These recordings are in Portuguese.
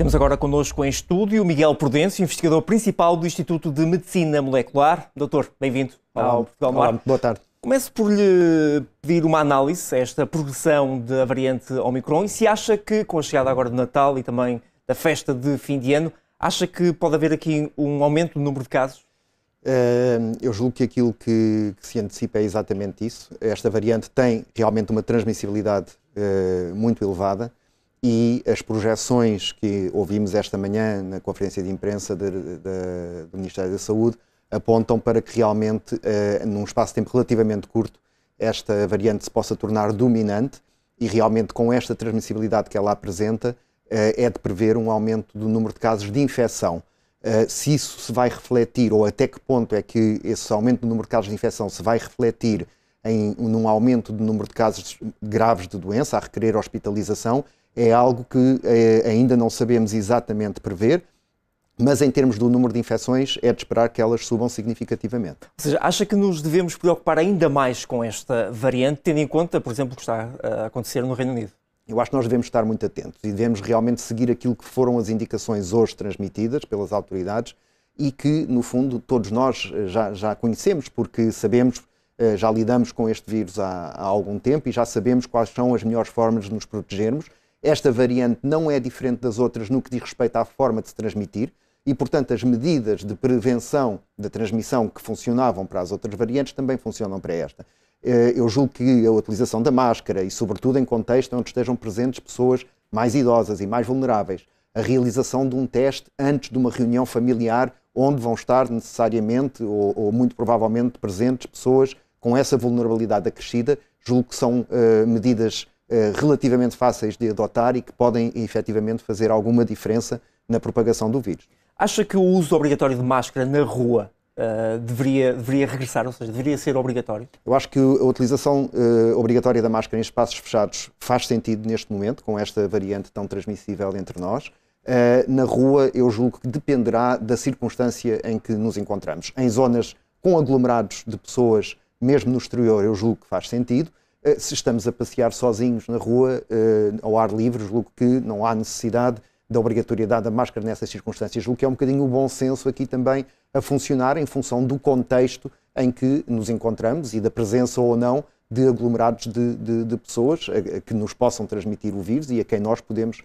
Temos agora connosco em estúdio Miguel Prudêncio, investigador principal do Instituto de Medicina Molecular. Doutor, bem-vindo ao Portugal Olá, Mar. boa tarde. Começo por lhe pedir uma análise a esta progressão da variante Omicron e se acha que, com a chegada agora de Natal e também da festa de fim de ano, acha que pode haver aqui um aumento do número de casos? eu julgo que aquilo que, que, se antecipa é exatamente isso. Esta variante tem realmente uma transmissibilidade uh, muito elevada e as projeções que ouvimos esta manhã na conferência de imprensa de, de, de, do Ministério da Saúde apontam para que realmente, uh, num espaço de tempo relativamente curto, esta variante se possa tornar dominante e realmente com esta transmissibilidade que ela apresenta, uh, é de prever um aumento do número de casos de infecção. Uh, se isso se vai refletir ou até que ponto é que esse aumento do número de casos de infecção se vai refletir em, num aumento do número de casos graves de doença, a requerer hospitalização, é algo que eh, ainda não sabemos exatamente prever, mas em termos do número de infecções, é de esperar que elas subam significativamente. Ou seja, acha que nos devemos preocupar ainda mais com esta variante, tendo em conta, por exemplo, o que está eh, a acontecer no Reino Unido? Eu acho que nós devemos estar muito atentos e devemos realmente seguir aquilo que foram as indicações hoje transmitidas pelas autoridades e que, no fundo, todos nós eh, já, já conhecemos, porque sabemos, já lidamos com este vírus há, há algum tempo e já sabemos quais são as melhores formas de nos protegermos esta variante não é diferente das outras no que diz respeito à forma de se transmitir e, portanto, as medidas de prevenção da transmissão que funcionavam para as outras variantes também funcionam para esta. Eh, eu julgo que a utilização da máscara e, sobretudo, em contexto onde estejam presentes pessoas mais idosas e mais vulneráveis, a realização de um teste antes de uma reunião familiar onde vão estar necessariamente ou, ou muito provavelmente presentes pessoas com essa vulnerabilidade acrescida, julgo que são uh, medidas eh, relativamente fáceis de adotar e que podem efetivamente fazer alguma diferença na propagação do vírus. Acha que o uso obrigatório de máscara na rua uh, deveria, deveria regressar, ou seja, deveria ser obrigatório? Eu acho que a utilização uh, obrigatória da máscara em espaços fechados faz sentido neste momento, com esta variante tão transmissível entre nós. Uh, na rua, eu julgo que dependerá da circunstância em que nos encontramos. Em zonas com aglomerados de pessoas, mesmo no exterior, eu julgo que faz sentido. Eh, se estamos a passear sozinhos na rua, eh, ao ar livre, julgo que não há necessidade da obrigatoriedade da máscara nessas circunstâncias, julgo que é um bocadinho o bom senso aqui também a funcionar em função do contexto em que nos encontramos e da presença ou não de aglomerados de, de, de pessoas eh, que nos possam transmitir o vírus e a quem nós podemos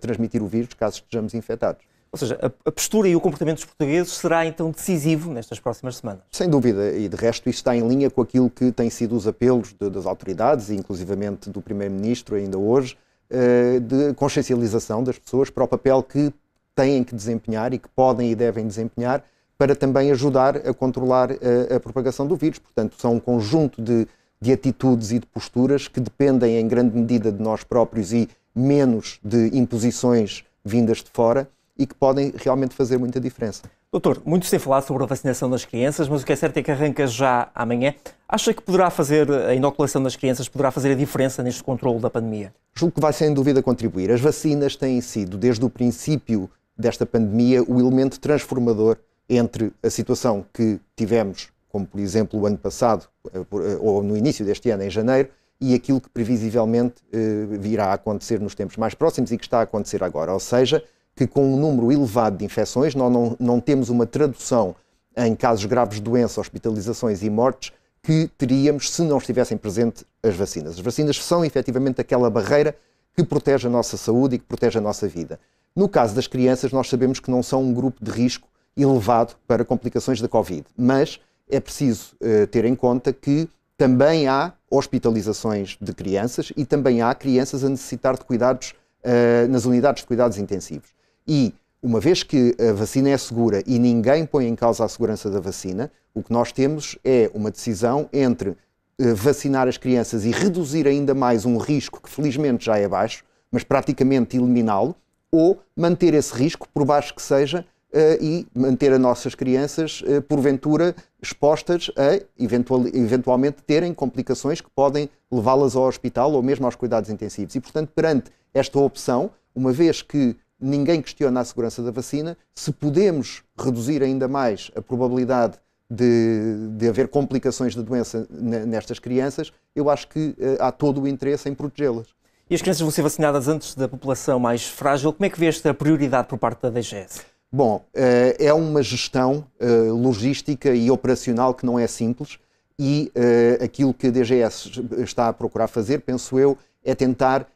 transmitir o vírus caso estejamos infectados. Ou seja, a, postura e o comportamento dos portugueses será então decisivo nestas próximas semanas. Sem dúvida, e de resto isto está em linha com aquilo que têm sido os apelos de, das autoridades, inclusivamente do Primeiro-Ministro ainda hoje, eh, de consciencialização das pessoas para o papel que têm que desempenhar e que podem e devem desempenhar para também ajudar a controlar a, eh, a propagação do vírus. Portanto, são um conjunto de, de atitudes e de posturas que dependem em grande medida de nós próprios e menos de imposições vindas de fora e que podem realmente fazer muita diferença. Doutor, muito se tem falado sobre a vacinação das crianças, mas o que é certo é que arranca já amanhã. Acha que poderá fazer a inoculação das crianças, poderá fazer a diferença neste controle da pandemia? Julgo que vai sem dúvida contribuir. As vacinas têm sido, desde o princípio desta pandemia, o elemento transformador entre a situação que tivemos, como por exemplo o ano passado, eh, eh, ou no início deste ano, em janeiro, e aquilo que previsivelmente eh, virá a acontecer nos tempos mais próximos e que está a acontecer agora. Ou seja, que com um número elevado de infecções, nós não, não temos uma tradução em casos graves de doença, hospitalizações e mortes que teríamos se não estivessem presentes as vacinas. As vacinas são efetivamente aquela barreira que protege a nossa saúde e que protege a nossa vida. No caso das crianças, nós sabemos que não são um grupo de risco elevado para complicações da Covid, mas é preciso uh, ter em conta que também há hospitalizações de crianças e também há crianças a necessitar de cuidados uh, nas unidades de cuidados intensivos. E, uma vez que a vacina é segura e ninguém põe em causa a segurança da vacina, o que nós temos é uma decisão entre eh, vacinar as crianças e reduzir ainda mais um risco que felizmente já é baixo, mas praticamente eliminá-lo, ou manter esse risco, por baixo que seja, eh, e manter as nossas crianças, eh, porventura, expostas a eventualmente terem complicações que podem levá-las ao hospital ou mesmo aos cuidados intensivos. E, portanto, perante esta opção, uma vez que ninguém questiona a segurança da vacina. Se podemos reduzir ainda mais a probabilidade de, de haver complicações da doença nestas crianças, eu acho que eh, há todo o interesse em protegê-las. E as crianças vão ser vacinadas antes da população mais frágil. Como é que vê esta prioridade por parte da DGS? Bom, eh, é uma gestão eh, logística e operacional que não é simples e aquilo que a DGS está a procurar fazer, penso eu, é tentar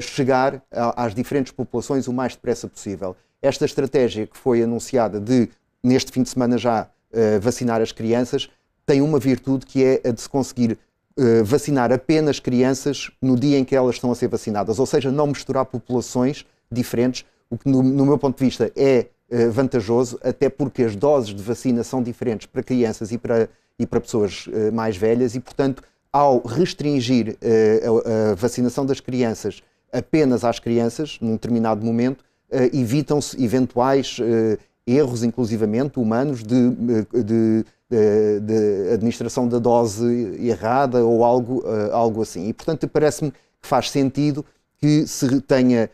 chegar a, às diferentes populações o mais depressa possível. Esta estratégia que foi anunciada de, neste fim de semana já, uh, vacinar as crianças, tem uma virtude que é a de se conseguir uh, vacinar apenas crianças no dia em que elas estão a ser vacinadas, ou seja, não misturar populações diferentes, o que, no, no meu ponto de vista, é uh, vantajoso, até porque as doses de vacina são diferentes para crianças e para, e para pessoas uh, mais velhas e, portanto, ao restringir eh, a, vacinação das crianças apenas às crianças, num determinado momento, eh, evitam-se eventuais eh, erros, inclusivamente humanos, de, de, de, de, administração da dose errada ou algo, algo assim. E, portanto, parece-me que faz sentido que se tenha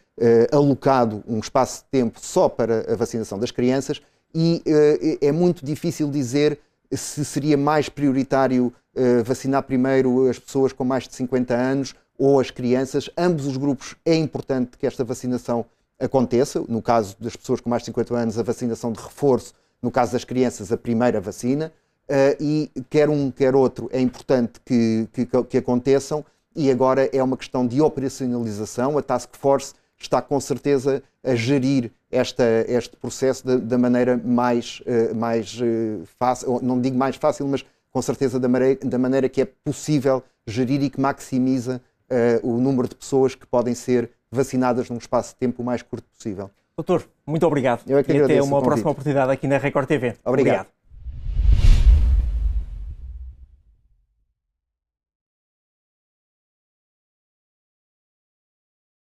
alocado um espaço de tempo só para a vacinação das crianças e é muito difícil dizer se seria mais prioritário eh, vacinar primeiro as pessoas com mais de 50 anos ou as crianças. Ambos os grupos é importante que esta vacinação aconteça. No caso das pessoas com mais de 50 anos, a vacinação de reforço, no caso das crianças, a primeira vacina. Uh, e quer um, quer outro, é importante que, que, que aconteçam. E agora é uma questão de operacionalização. A Task Force está com certeza a gerir esta, este processo da, da maneira mais, uh, mais uh, fácil, não digo mais fácil, mas com certeza da maneira, da maneira que é possível gerir e que maximiza uh, o número de pessoas que podem ser vacinadas num espaço de tempo o mais curto possível. Doutor, muito obrigado. Eu é que e até uma próxima oportunidade aqui na Record TV. obrigado. obrigado.